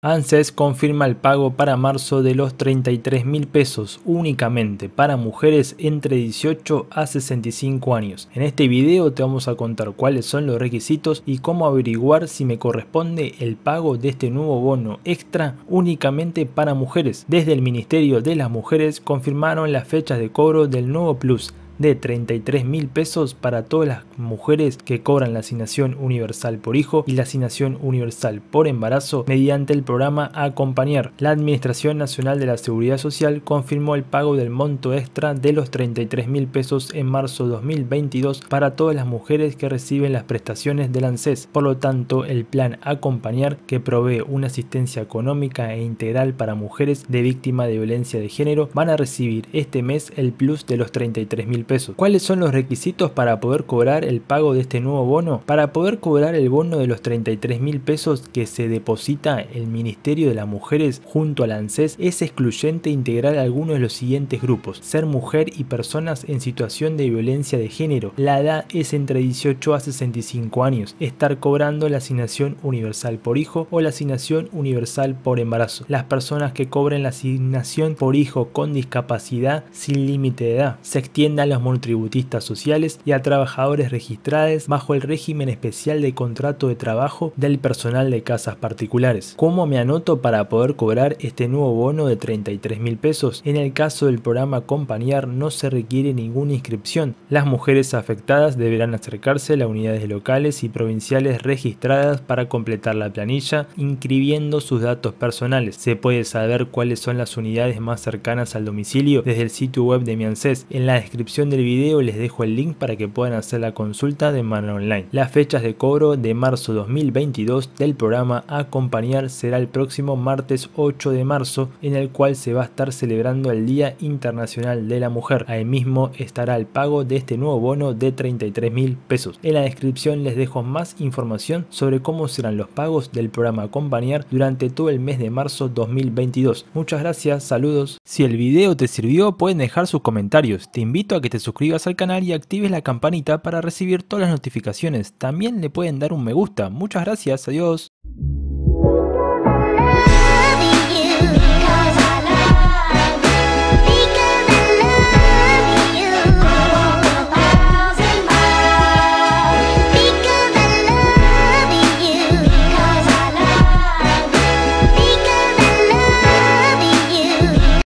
ANSES confirma el pago para marzo de los 33 mil pesos únicamente para mujeres entre 18 a 65 años. En este video te vamos a contar cuáles son los requisitos y cómo averiguar si me corresponde el pago de este nuevo bono extra únicamente para mujeres. Desde el Ministerio de las Mujeres confirmaron las fechas de cobro del nuevo plus de 33 mil pesos para todas las mujeres que cobran la asignación universal por hijo y la asignación universal por embarazo mediante el programa Acompañar. La Administración Nacional de la Seguridad Social confirmó el pago del monto extra de los 33 mil pesos en marzo 2022 para todas las mujeres que reciben las prestaciones del ANSES. Por lo tanto, el plan Acompañar, que provee una asistencia económica e integral para mujeres de víctima de violencia de género, van a recibir este mes el plus de los 33 mil pesos. ¿Cuáles son los requisitos para poder cobrar el pago de este nuevo bono? Para poder cobrar el bono de los 33 mil pesos que se deposita el Ministerio de las Mujeres junto al ANSES, es excluyente integrar algunos de los siguientes grupos. Ser mujer y personas en situación de violencia de género. La edad es entre 18 a 65 años. Estar cobrando la asignación universal por hijo o la asignación universal por embarazo. Las personas que cobren la asignación por hijo con discapacidad sin límite de edad. Se extienda a los Multributistas sociales y a trabajadores registrados bajo el régimen especial de contrato de trabajo del personal de casas particulares. ¿Cómo me anoto para poder cobrar este nuevo bono de 33 mil pesos? En el caso del programa Compañar no se requiere ninguna inscripción. Las mujeres afectadas deberán acercarse a las unidades locales y provinciales registradas para completar la planilla, inscribiendo sus datos personales. Se puede saber cuáles son las unidades más cercanas al domicilio desde el sitio web de mi En la descripción del video les dejo el link para que puedan hacer la consulta de manera online. Las fechas de cobro de marzo 2022 del programa Acompañar será el próximo martes 8 de marzo en el cual se va a estar celebrando el Día Internacional de la Mujer. Ahí mismo estará el pago de este nuevo bono de 33 mil pesos. En la descripción les dejo más información sobre cómo serán los pagos del programa Acompañar durante todo el mes de marzo 2022. Muchas gracias, saludos. Si el video te sirvió pueden dejar sus comentarios. Te invito a que te suscribas al canal y actives la campanita para recibir todas las notificaciones. También le pueden dar un me gusta. Muchas gracias, adiós.